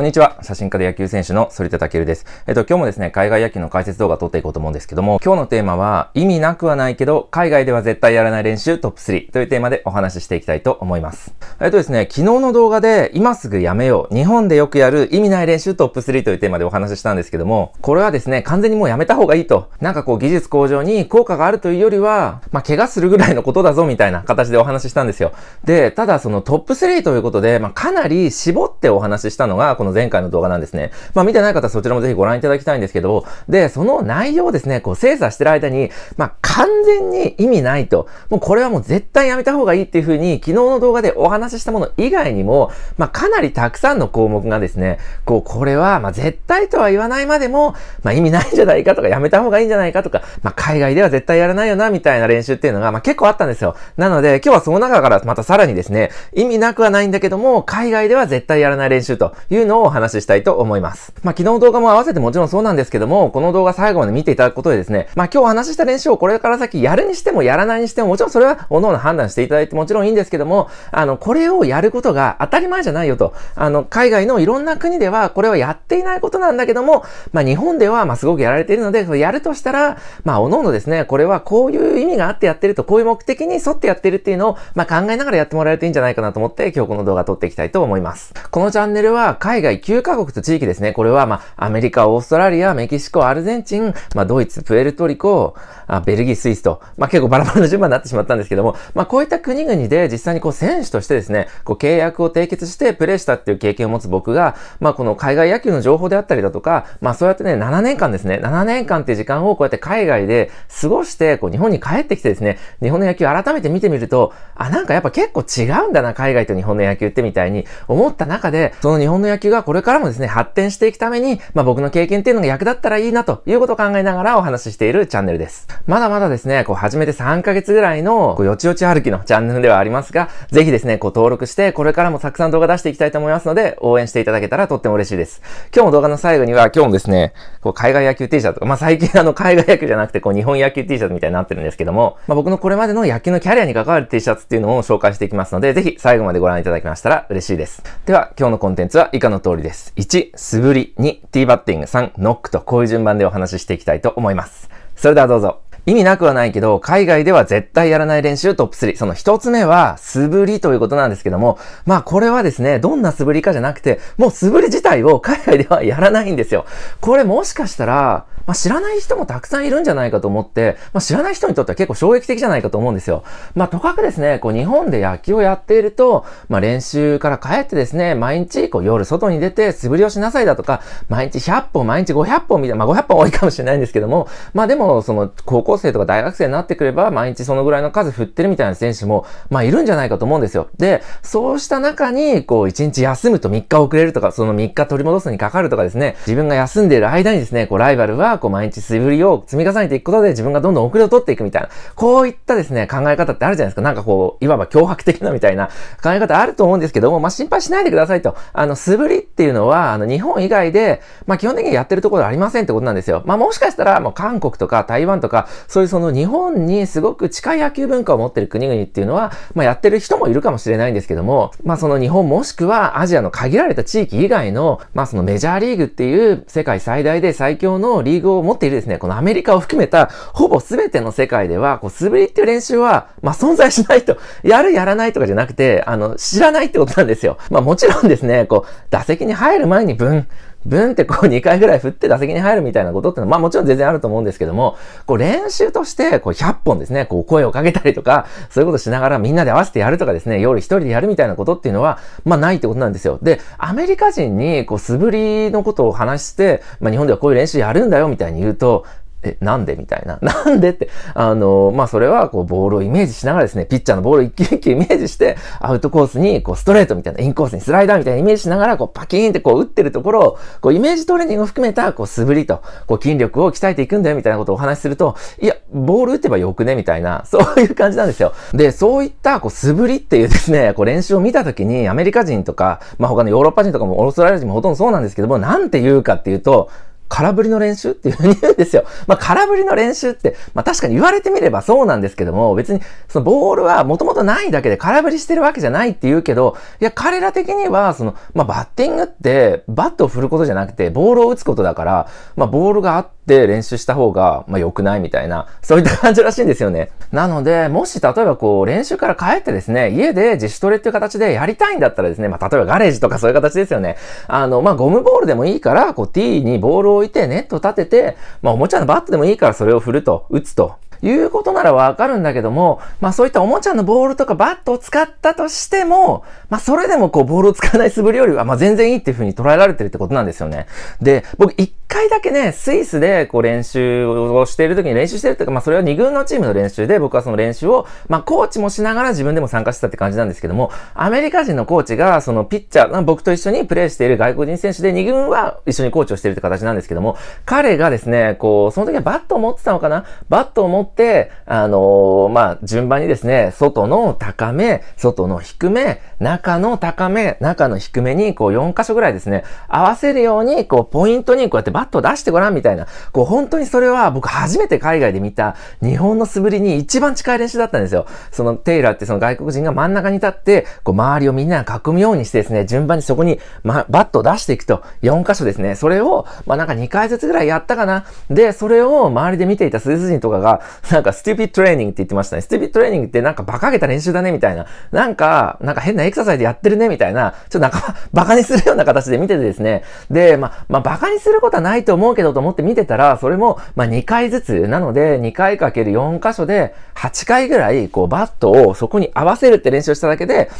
こんにちは。写真家で野球選手の反田武です。えっと、今日もですね、海外野球の解説動画を撮っていこうと思うんですけども、今日のテーマは、意味なくはないけど、海外では絶対やらない練習トップ3というテーマでお話ししていきたいと思います。えっとですね、昨日の動画で、今すぐやめよう。日本でよくやる意味ない練習トップ3というテーマでお話ししたんですけども、これはですね、完全にもうやめた方がいいと。なんかこう、技術向上に効果があるというよりは、まあ、怪我するぐらいのことだぞみたいな形でお話ししたんですよ。で、ただそのトップ3ということで、まあ、かなり絞ってお話ししたのが、このの前回の動画なんですね。まあ見てない方そちらもぜひご覧いただきたいんですけど、で、その内容をですね、こう精査してる間に、まあ完全に意味ないと、もうこれはもう絶対やめた方がいいっていうふうに、昨日の動画でお話ししたもの以外にも、まあかなりたくさんの項目がですね、こう、これは、まあ絶対とは言わないまでも、まあ意味ないんじゃないかとか、やめた方がいいんじゃないかとか、まあ海外では絶対やらないよな、みたいな練習っていうのが、まあ結構あったんですよ。なので、今日はその中からまたさらにですね、意味なくはないんだけども、海外では絶対やらない練習というのををお話ししたいと思います。まあ、昨日の動画も合わせてもちろんそうなんですけども、この動画最後まで見ていただくことでですね、まあ、今日お話しした練習をこれから先やるにしてもやらないにしても、もちろんそれは各々判断していただいてもちろんいいんですけども、あの、これをやることが当たり前じゃないよと、あの、海外のいろんな国ではこれはやっていないことなんだけども、まあ、日本ではま、すごくやられているので、そやるとしたら、まあ、各々ですね、これはこういう意味があってやってると、こういう目的に沿ってやってるっていうのを、まあ、考えながらやってもらえるといいんじゃないかなと思って、今日この動画撮っていきたいと思います。このチャンネルは海海外9カ国と地域ですね。これは、まあ、アメリカ、オーストラリア、メキシコ、アルゼンチン、まあ、ドイツ、プエルトリコ、あベルギー、スイスと、まあ、結構バラバラの順番になってしまったんですけども、まあ、こういった国々で実際にこう選手としてですね、こう契約を締結してプレーしたっていう経験を持つ僕が、まあ、この海外野球の情報であったりだとか、まあ、そうやってね、7年間ですね、7年間っていう時間をこうやって海外で過ごして、こう日本に帰ってきてですね、日本の野球を改めて見てみると、あ、なんかやっぱ結構違うんだな、海外と日本の野球ってみたいに思った中で、その日本の野球がこれからもですね、発展していくために、まあ、僕の経験っていうのが役立ったらいいなということを考えながらお話ししているチャンネルです。まだまだですね、こう初めて3ヶ月ぐらいの、こうよちよち歩きのチャンネルではありますが、ぜひですね、こう登録して、これからもたくさん動画出していきたいと思いますので、応援していただけたらとっても嬉しいです。今日も動画の最後には、今日もですね、こう海外野球 T シャツとか、まあ、最近あの海外野球じゃなくて、こう日本野球 T シャツみたいになってるんですけども、まあ、僕のこれまでの野球のキャリアに関わる T シャツっていうのを紹介していきますので、ぜひ最後までご覧いただきましたら嬉しいです。では、今日のコンテンツは以下の通りです。1、素振り。2、ティーバッティング。3、ノックとこういう順番でお話ししていきたいと思います。それではどうぞ。意味なくはないけど、海外では絶対やらない練習トップ3。その一つ目は素振りということなんですけども、まあこれはですね、どんな素振りかじゃなくて、もう素振り自体を海外ではやらないんですよ。これもしかしたら、まあ、知らない人もたくさんいるんじゃないかと思って、まあ、知らない人にとっては結構衝撃的じゃないかと思うんですよ。まあ、とかくですね、こう日本で野球をやっていると、まあ、練習から帰ってですね、毎日こう夜外に出て素振りをしなさいだとか、毎日100本、毎日500本みたいな、まあ、500本多いかもしれないんですけども、まあでも、その高校生とか大学生になってくれば、毎日そのぐらいの数振ってるみたいな選手も、まあいるんじゃないかと思うんですよ。で、そうした中に、こう1日休むと3日遅れるとか、その3日取り戻すにかかるとかですね、自分が休んでいる間にですね、こうライバルはこう毎日素振りを積み重ねていくことで自分がどんどん遅れを取っていくみたいな、こういったですね、考え方ってあるじゃないですか。なんかこう、いわば脅迫的なみたいな考え方あると思うんですけども、まあ、心配しないでくださいと。あの、素振りっていうのは、あの、日本以外で、まあ、基本的にやってるところありませんってことなんですよ。まあ、もしかしたら、もう韓国とか台湾とか、そういうその日本にすごく近い野球文化を持ってる国々っていうのは、まあ、やってる人もいるかもしれないんですけども、まあ、その日本もしくはアジアの限られた地域以外の、まあ、そのメジャーリーグっていう世界最大で最強のリーグを持っているですね、このアメリカを含めた、ほぼ全ての世界では、こう、素振りっていう練習は、まあ、存在しないと、やるやらないとかじゃなくて、あの、知らないってことなんですよ。まあ、もちろんですね、こう、打席に入る前にン、ブンってこう2回ぐらい振って打席に入るみたいなことってのは、まあもちろん全然あると思うんですけども、こう練習としてこう100本ですね、こう声をかけたりとか、そういうことしながらみんなで合わせてやるとかですね、夜一人でやるみたいなことっていうのは、まあないってことなんですよ。で、アメリカ人にこう素振りのことを話して、まあ日本ではこういう練習やるんだよみたいに言うと、え、なんでみたいな。なんでって。あの、まあ、それは、こう、ボールをイメージしながらですね、ピッチャーのボールを一球一球イメージして、アウトコースに、こう、ストレートみたいな、インコースにスライダーみたいなイメージしながら、こう、パキーンってこう、打ってるところを、こう、イメージトレーニングを含めた、こう、素振りと、こう、筋力を鍛えていくんだよ、みたいなことをお話しすると、いや、ボール打てばよくね、みたいな、そういう感じなんですよ。で、そういった、こう、素振りっていうですね、こう、練習を見たときに、アメリカ人とか、まあ、他のヨーロッパ人とかも、オーストラリア人もほとんどそうなんですけども、なんて言うかっていうと、空振りの練習っていうふうに言うんですよ。まあ、空振りの練習って、まあ、確かに言われてみればそうなんですけども、別に、そのボールはもともとないだけで空振りしてるわけじゃないって言うけど、いや、彼ら的には、その、まあ、バッティングって、バットを振ることじゃなくて、ボールを打つことだから、まあ、ボールがあって、って練習した方が、まあ、良くないみたいな、そういった感じらしいんですよね。なので、もし例えばこう、練習から帰ってですね、家で自主トレっていう形でやりたいんだったらですね、まあ、例えばガレージとかそういう形ですよね。あの、まあ、ゴムボールでもいいから、こう、T にボールを置いて、ネット立てて、まあ、おもちゃのバットでもいいからそれを振ると、打つと。いうことならわかるんだけども、まあそういったおもちゃのボールとかバットを使ったとしても、まあそれでもこうボールを使わない素振りよりは、まあ全然いいっていうふうに捉えられてるってことなんですよね。で、僕一回だけね、スイスでこう練習をしている時に練習してるというか、まあそれは二軍のチームの練習で僕はその練習を、まあコーチもしながら自分でも参加してたって感じなんですけども、アメリカ人のコーチがそのピッチャー、僕と一緒にプレーしている外国人選手で二軍は一緒にコーチをしているって形なんですけども、彼がですね、こう、その時はバットを持ってたのかなバットを持ってって、あのー、まあ、順番にですね、外の高め、外の低め、中の高め、中の低めに、こう4箇所ぐらいですね、合わせるように、こうポイントにこうやってバットを出してごらんみたいな、こう本当にそれは僕初めて海外で見た日本の素振りに一番近い練習だったんですよ。そのテイラーってその外国人が真ん中に立って、こう周りをみんなが囲むようにしてですね、順番にそこに、ま、バットを出していくと、4箇所ですね。それを、まあ、なんか2回ずつぐらいやったかな。で、それを周りで見ていたスイス人とかが、なんか、ステューピットレーニングって言ってましたね。ステューピットレーニングってなんか馬鹿げた練習だね、みたいな。なんか、なんか変なエクササイズやってるね、みたいな。ちょっとなんか、馬鹿にするような形で見ててですね。で、まあ、まあ、馬鹿にすることはないと思うけどと思って見てたら、それも、まあ、2回ずつ、なので、2回かける4箇所で、8回ぐらい、こう、バットをそこに合わせるって練習をしただけで、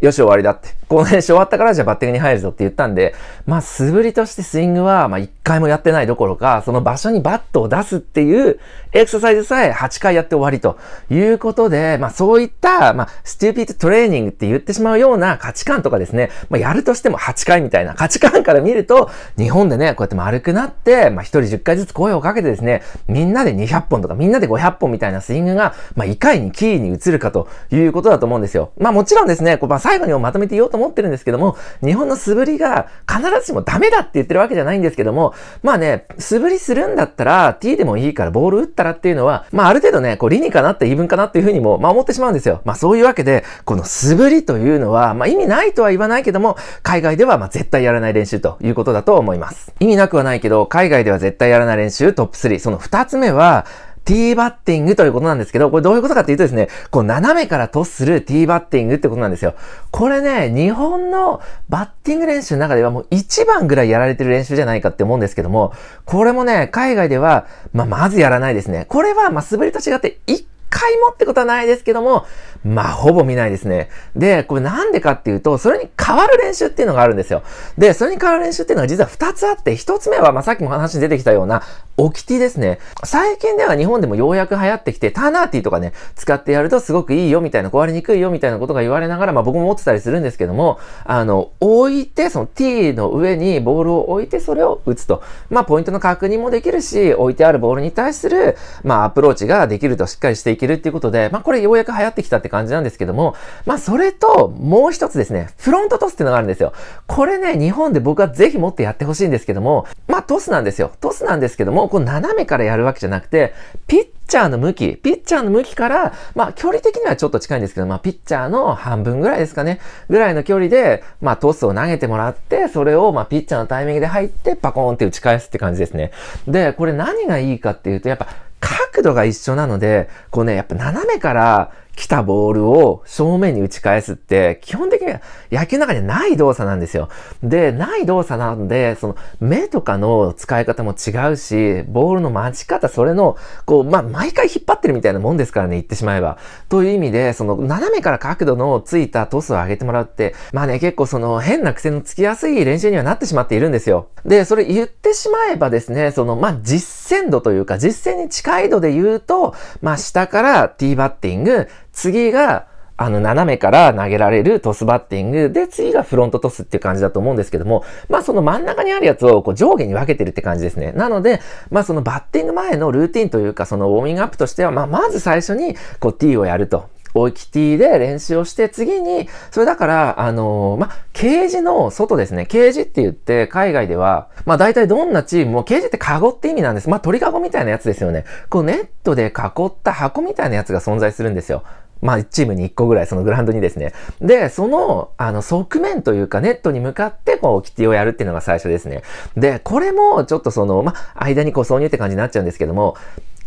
よし終わりだって。この練習終わったからじゃあバッティングに入るぞって言ったんで、まあ素振りとしてスイングは、まあ一回もやってないどころか、その場所にバットを出すっていうエクササイズさえ8回やって終わりということで、まあそういった、まあステューピッドトレーニングって言ってしまうような価値観とかですね、まあやるとしても8回みたいな価値観から見ると、日本でね、こうやって丸くなって、まあ一人10回ずつ声をかけてですね、みんなで200本とかみんなで500本みたいなスイングが、まあいかにキーに移るかということだと思うんですよ。まあもちろんですね、こうまあ最後にもまとめて言おうと思ってるんですけども、日本の素振りが必ずしもダメだって言ってるわけじゃないんですけども、まあね、素振りするんだったら、T でもいいからボール打ったらっていうのは、まあある程度ね、こう理にかなった言い分かなっていうふうにも、まあ思ってしまうんですよ。まあそういうわけで、この素振りというのは、まあ意味ないとは言わないけども、海外ではまあ絶対やらない練習ということだと思います。意味なくはないけど、海外では絶対やらない練習トップ3。その2つ目は、ティーバッティングということなんですけど、これどういうことかっていうとですね、こう斜めからトスするティーバッティングってことなんですよ。これね、日本のバッティング練習の中ではもう一番ぐらいやられてる練習じゃないかって思うんですけども、これもね、海外では、まあ、まずやらないですね。これは、ま素滑りと違って1回もってことはないですけども、まあ、ほぼ見ないですね。で、これなんでかっていうと、それに変わる練習っていうのがあるんですよ。で、それに変わる練習っていうのは実は2つあって、1つ目は、まあ、さっきも話に出てきたような、オキティですね。最近では日本でもようやく流行ってきて、ターナーティーとかね、使ってやるとすごくいいよみたいな、壊れにくいよみたいなことが言われながら、まあ僕も持ってたりするんですけども、あの、置いて、そのティーの上にボールを置いてそれを打つと。まあポイントの確認もできるし、置いてあるボールに対する、まあアプローチができるとしっかりしていけるっていうことで、まあこれようやく流行ってきたって感じなんですけども、まあそれと、もう一つですね、フロントトスっていうのがあるんですよ。これね、日本で僕はぜひ持ってやってほしいんですけども、まあトスなんですよ。トスなんですけども、こう斜めからやるわけじゃなくて、ピッチャーの向き、ピッチャーの向きから、まあ距離的にはちょっと近いんですけど、まあピッチャーの半分ぐらいですかね、ぐらいの距離で、まあトスを投げてもらって、それをまあピッチャーのタイミングで入って、パコーンって打ち返すって感じですね。で、これ何がいいかっていうと、やっぱ角度が一緒なので、こうね、やっぱ斜めから来たボールを正面に打ち返すって、基本的には野球の中でない動作なんですよ。で、ない動作なんで、その目とかの使い方も違うし、ボールの待ち方、それの、こう、まあ、毎回引っ張ってるみたいなもんですからね、言ってしまえば。という意味で、その斜めから角度のついたトスを上げてもらうって、まあね、結構その変な癖のつきやすい練習にはなってしまっているんですよ。で、それ言ってしまえばですね、その、まあ、実践度というか、実践に近い度で言うと、まあ、下からティーバッティング、次が、あの、斜めから投げられるトスバッティングで、次がフロントトスっていう感じだと思うんですけども、まあその真ん中にあるやつをこう上下に分けてるって感じですね。なので、まあそのバッティング前のルーティンというか、そのウォーミングアップとしては、まあまず最初にこう T をやると。大き T で練習をして、次に、それだから、あのー、まあ、ケージの外ですね。ケージって言って、海外では、まあ、大体どんなチームも、ケージってカゴって意味なんです。まあ、鳥カゴみたいなやつですよね。こう、ネットで囲った箱みたいなやつが存在するんですよ。まあ、チームに1個ぐらい、そのグラウンドにですね。で、その、あの、側面というか、ネットに向かって、こう、キティをやるっていうのが最初ですね。で、これも、ちょっとその、まあ、間にこう、挿入って感じになっちゃうんですけども、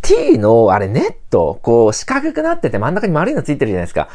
t の、あれ、ネット、こう、四角くなってて真ん中に丸いのついてるじゃないですか。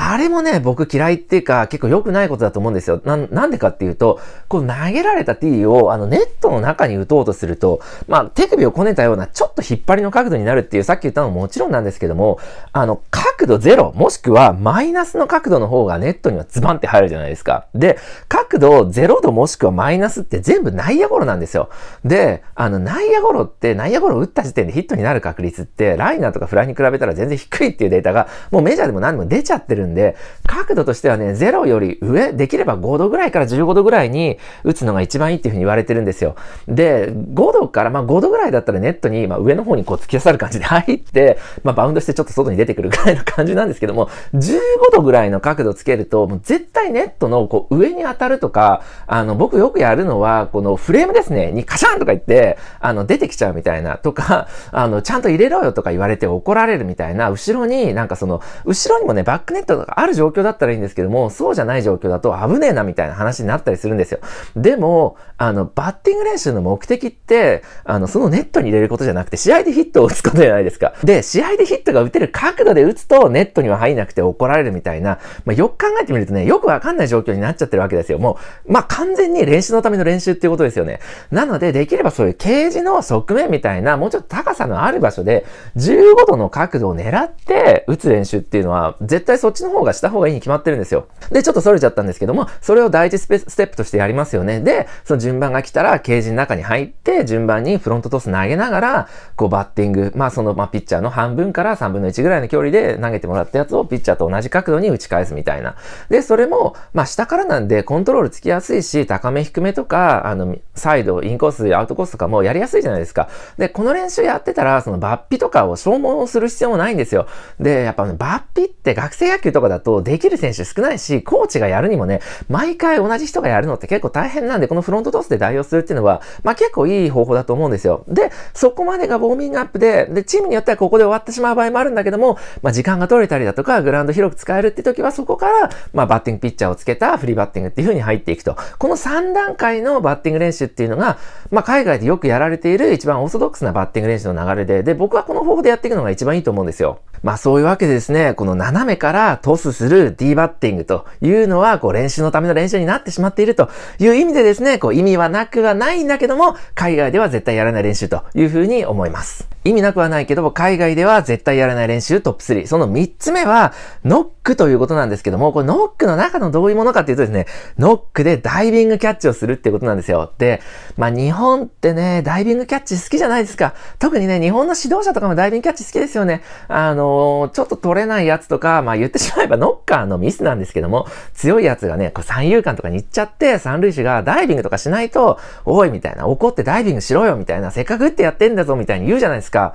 あれもね、僕嫌いっていうか、結構良くないことだと思うんですよ。な、なんでかっていうと、こう投げられたティーを、あの、ネットの中に打とうとすると、まあ、手首をこねたような、ちょっと引っ張りの角度になるっていう、さっき言ったのももちろんなんですけども、あの、角度0、もしくはマイナスの角度の方がネットにはズバンって入るじゃないですか。で、角度0度もしくはマイナスって全部内野ゴロなんですよ。で、あの、内野ゴロって、内野ゴロ打った時点でヒットになる確率って、ライナーとかフライに比べたら全然低いっていうデータが、もうメジャーでも何でも出ちゃってるんんで、角度としてはね、0より上、できれば5度ぐらいから15度ぐらいに打つのが一番いいっていうふうに言われてるんですよ。で、5度から、まあ5度ぐらいだったらネットに、まあ上の方にこう突き刺さる感じで 入って、まあバウンドしてちょっと外に出てくるぐらいの感じなんですけども、15度ぐらいの角度つけると、もう絶対ネットのこう上に当たるとか、あの、僕よくやるのは、このフレームですね、にカシャンとか言って、あの、出てきちゃうみたいな、とか、あの、ちゃんと入れろよとか言われて怒られるみたいな、後ろになんかその、後ろにもね、バックネットある状況だったらいいんですけども、そうじゃない状況だと危ねえなみたいな話になったりするんですよ。でも、あの、バッティング練習の目的って、あの、そのネットに入れることじゃなくて、試合でヒットを打つことじゃないですか。で、試合でヒットが打てる角度で打つと、ネットには入んなくて怒られるみたいな、まあ、よく考えてみるとね、よくわかんない状況になっちゃってるわけですよ。もう、まあ、完全に練習のための練習っていうことですよね。なので、できればそういうケージの側面みたいな、もうちょっと高さのある場所で、15度の角度を狙って打つ練習っていうのは、絶対そっちのの方がした方がいいに決まってるんですよ。で、ちょっと逸れちゃったんですけども、それを第一ステップとしてやりますよね。で、その順番が来たら、ケージの中に入って、順番にフロントトス投げながら、こうバッティング、まあその、まあピッチャーの半分から3分の1ぐらいの距離で投げてもらったやつをピッチャーと同じ角度に打ち返すみたいな。で、それも、まあ下からなんでコントロールつきやすいし、高め低めとか、あの、サイド、インコース、アウトコースとかもやりやすいじゃないですか。で、この練習やってたら、その抜皮とかを消耗する必要もないんですよ。で、やっぱ、ね、皮って学生野球とかだとできる選手少ないし、コーチがやるにもね、毎回同じ人がやるのって結構大変なんで、このフロントトスで代用するっていうのは、まあ結構いい方法だと思うんですよ。で、そこまでがウォーミングアップで、で、チームによってはここで終わってしまう場合もあるんだけども、まあ時間が取れたりだとか、グラウンド広く使えるって時はそこから、まあバッティングピッチャーをつけたフリーバッティングっていう風に入っていくと。この3段階のバッティング練習っていうのが、まあ海外でよくやられている一番オーソドックスなバッティング練習の流れで、で、僕はこの方法でやっていくのが一番いいと思うんですよ。まあそういうわけでですね、この斜めからトスする D バッティングというのは、こう練習のための練習になってしまっているという意味でですね、こう意味はなくはないんだけども、海外では絶対やらない練習というふうに思います。意味なくはないけども、海外では絶対やらない練習トップ3。その3つ目は、ノックということなんですけども、これノックの中のどういうものかっていうとですね、ノックでダイビングキャッチをするってことなんですよ。で、まあ日本ってね、ダイビングキャッチ好きじゃないですか。特にね、日本の指導者とかもダイビングキャッチ好きですよね。あのー、ちょっと取れないやつとか、まあ言ってしまえばノッカーのミスなんですけども、強いやつがね、こう三遊間とかに行っちゃって、三塁手がダイビングとかしないと、おいみたいな、怒ってダイビングしろよみたいな、せっかくってやってんだぞみたいに言うじゃないですか。か、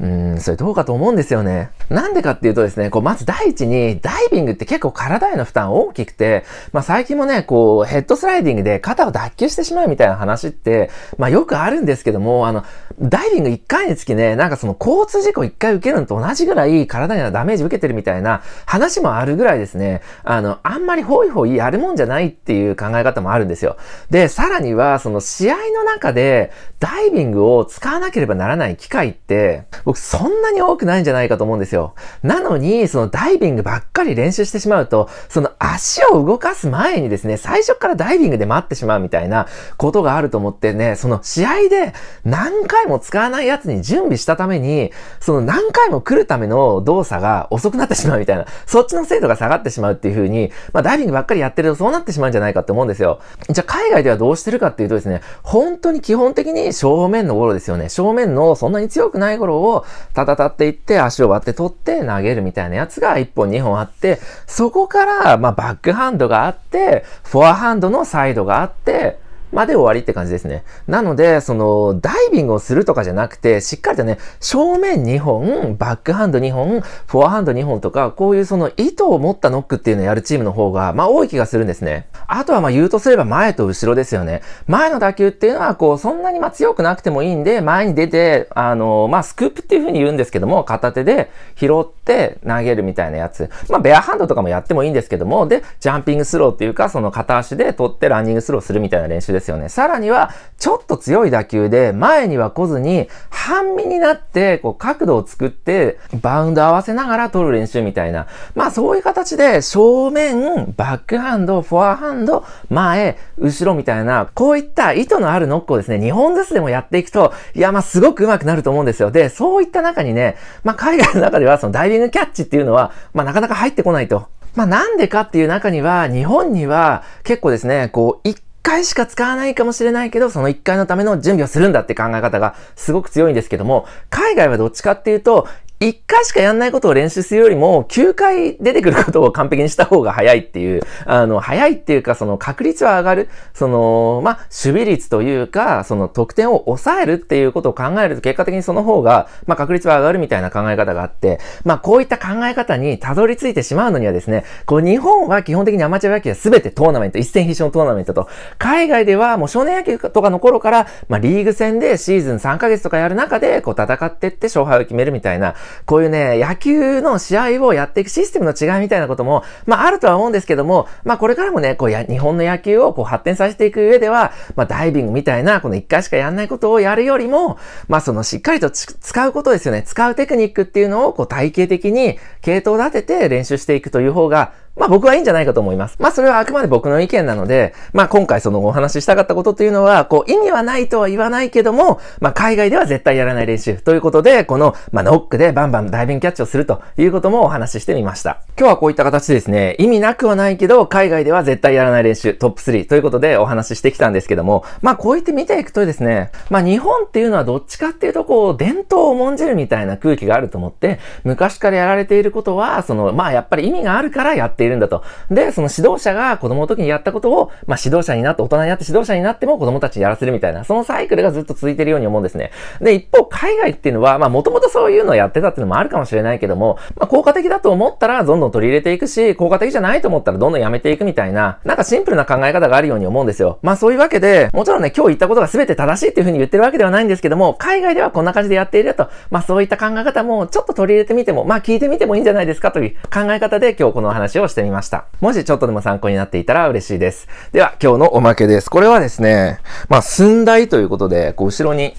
うん、それどうかと思うんですよね。なんでかっていうとですね、こう、まず第一に、ダイビングって結構体への負担大きくて、まあ最近もね、こう、ヘッドスライディングで肩を脱臼してしまうみたいな話って、まあよくあるんですけども、あの、ダイビング1回につきね、なんかその交通事故1回受けるのと同じぐらい体にはダメージ受けてるみたいな話もあるぐらいですね、あの、あんまりホイホイやるもんじゃないっていう考え方もあるんですよ。で、さらには、その試合の中でダイビングを使わなければならない機会って、僕そんなに多くないんじゃないかと思うんですよ。よ。なのに、そのダイビングばっかり練習してしまうと、その足を動かす前にですね、最初からダイビングで待ってしまうみたいなことがあると思ってね、その試合で何回も使わないやつに準備したために、その何回も来るための動作が遅くなってしまうみたいな、そっちの精度が下がってしまうっていう風に、まあダイビングばっかりやってるとそうなってしまうんじゃないかって思うんですよ。じゃあ海外ではどうしてるかっていうとですね、本当に基本的に正面の頃ですよね。正面のそんなに強くない頃をたたたっていって足を割って通取って投げるみたいなやつが1本2本あって、そこから、まあ、バックハンドがあって、フォアハンドのサイドがあって、まで終わりって感じですね。なので、その、ダイビングをするとかじゃなくて、しっかりとね、正面2本、バックハンド2本、フォアハンド2本とか、こういうその意図を持ったノックっていうのをやるチームの方が、まあ多い気がするんですね。あとはまあ言うとすれば前と後ろですよね。前の打球っていうのは、こう、そんなにまあ強くなくてもいいんで、前に出て、あの、まあスクープっていう風に言うんですけども、片手で拾って投げるみたいなやつ。まあベアハンドとかもやってもいいんですけども、で、ジャンピングスローっていうか、その片足で取ってランニングスローするみたいな練習ですよね。さらには、ちょっと強い打球で前には来ずに、半身になって、こう角度を作って、バウンド合わせながら取る練習みたいな。まあそういう形で、正面、バックハンド、フォアハンド、前、後ろみたいな、こういった意図のあるノックをですね、2本ずつでもやっていくと、いや、まあすごく上手くなると思うんですよ。で、そういった中にね、まあ海外の中ではそのダイビングキャッチっていうのは、まあなかなか入ってこないと。まあなんでかっていう中には、日本には結構ですね、こう、一回しか使わないかもしれないけど、その1回のための準備をするんだって考え方がすごく強いんですけども、海外はどっちかっていうと、1回しかやんないことを練習するよりも、9回出てくることを完璧にした方が早いっていう、あの、早いっていうか、その確率は上がる、その、まあ、守備率というか、その得点を抑えるっていうことを考えると、結果的にその方が、まあ、確率は上がるみたいな考え方があって、まあ、こういった考え方にたどり着いてしまうのにはですね、こう、日本は基本的にアマチュア野球は全てトーナメント、一戦必勝のトーナメントと、海外ではもう少年野球とかの頃から、まあ、リーグ戦でシーズン3ヶ月とかやる中で、こう、戦ってって勝敗を決めるみたいな、こういうね、野球の試合をやっていくシステムの違いみたいなことも、まああるとは思うんですけども、まあこれからもね、こうや、日本の野球をこう発展させていく上では、まあダイビングみたいな、この一回しかやんないことをやるよりも、まあそのしっかりと使うことですよね。使うテクニックっていうのをこう体系的に系統立てて練習していくという方が、まあ僕はいいんじゃないかと思います。まあそれはあくまで僕の意見なので、まあ今回そのお話ししたかったことというのは、こう意味はないとは言わないけども、まあ海外では絶対やらない練習ということで、この、まあノックでバンバンダイビングキャッチをするということもお話ししてみました。今日はこういった形ですね、意味なくはないけど、海外では絶対やらない練習トップ3ということでお話ししてきたんですけども、まあこういって見ていくとですね、まあ日本っていうのはどっちかっていうとこう伝統を重んじるみたいな空気があると思って、昔からやられていることは、その、まあやっぱり意味があるからやっているいるんだと。で、その指導者が子供の時にやったことを、まあ、指導者になって、大人になって指導者になっても子供たちにやらせるみたいな、そのサイクルがずっと続いてるように思うんですね。で、一方、海外っていうのは、まあ、もともとそういうのをやってたっていうのもあるかもしれないけども、まあ、効果的だと思ったらどんどん取り入れていくし、効果的じゃないと思ったらどんどんやめていくみたいな、なんかシンプルな考え方があるように思うんですよ。まあ、そういうわけで、もちろんね、今日言ったことが全て正しいっていうふうに言ってるわけではないんですけども、海外ではこんな感じでやっているよと、まあ、そういった考え方もちょっと取り入れてみても、まあ、聞いてみてもいいんじゃないですかという考え方で今日この話をしてしてみました。もしちょっとでも参考になっていたら嬉しいです。では、今日のおまけです。これはですね、まあ、寸大ということで、こう、後ろに、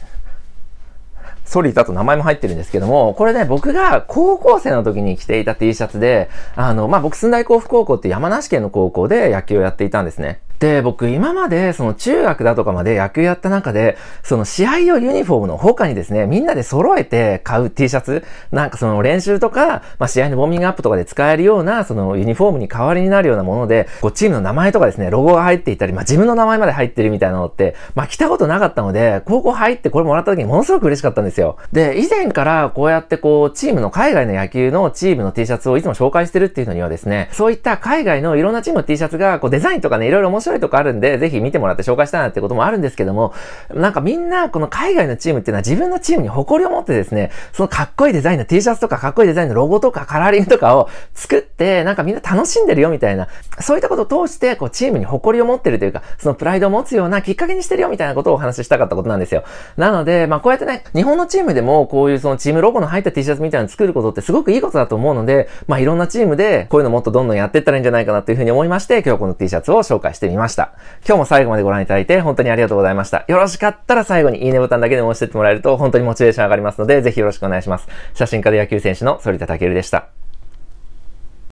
ソリだと名前も入ってるんですけども、これね、僕が高校生の時に着ていた T シャツで、あの、まあ、僕、寸大甲府高校って山梨県の高校で野球をやっていたんですね。で、僕今までその中学だとかまで野球やった中で、その試合用ユニフォームの他にですね、みんなで揃えて買う T シャツ、なんかその練習とか、まあ試合のウォーミングアップとかで使えるような、そのユニフォームに代わりになるようなもので、こうチームの名前とかですね、ロゴが入っていたり、まあ自分の名前まで入ってるみたいなのって、まあ来たことなかったので、高校入ってこれもらった時にものすごく嬉しかったんですよ。で、以前からこうやってこう、チームの海外の野球のチームの T シャツをいつも紹介してるっていうのにはですね、そういった海外のいろんなチームの T シャツがこうデザインとかね、いろいろ面白い白いとこあるんで、ぜひ見てもらって紹介したいなってこともあるんですけども、なんかみんな、この海外のチームっていうのは自分のチームに誇りを持ってですね、そのかっこいいデザインの T シャツとかかっこいいデザインのロゴとかカラーリングとかを作って、なんかみんな楽しんでるよみたいな、そういったことを通して、こうチームに誇りを持ってるというか、そのプライドを持つようなきっかけにしてるよみたいなことをお話ししたかったことなんですよ。なので、まあこうやってね、日本のチームでもこういうそのチームロゴの入った T シャツみたいなの作ることってすごくいいことだと思うので、まあいろんなチームでこういうのもっとどんどんやっていったらいいんじゃないかなというふうに思いまして、今日この T シャツを紹介してみました。ました。今日も最後までご覧いただいて本当にありがとうございました。よろしかったら最後にいいねボタンだけでも押してってもらえると本当にモチベーション上がりますので、ぜひよろしくお願いします。写真家で野球選手の反田健でした。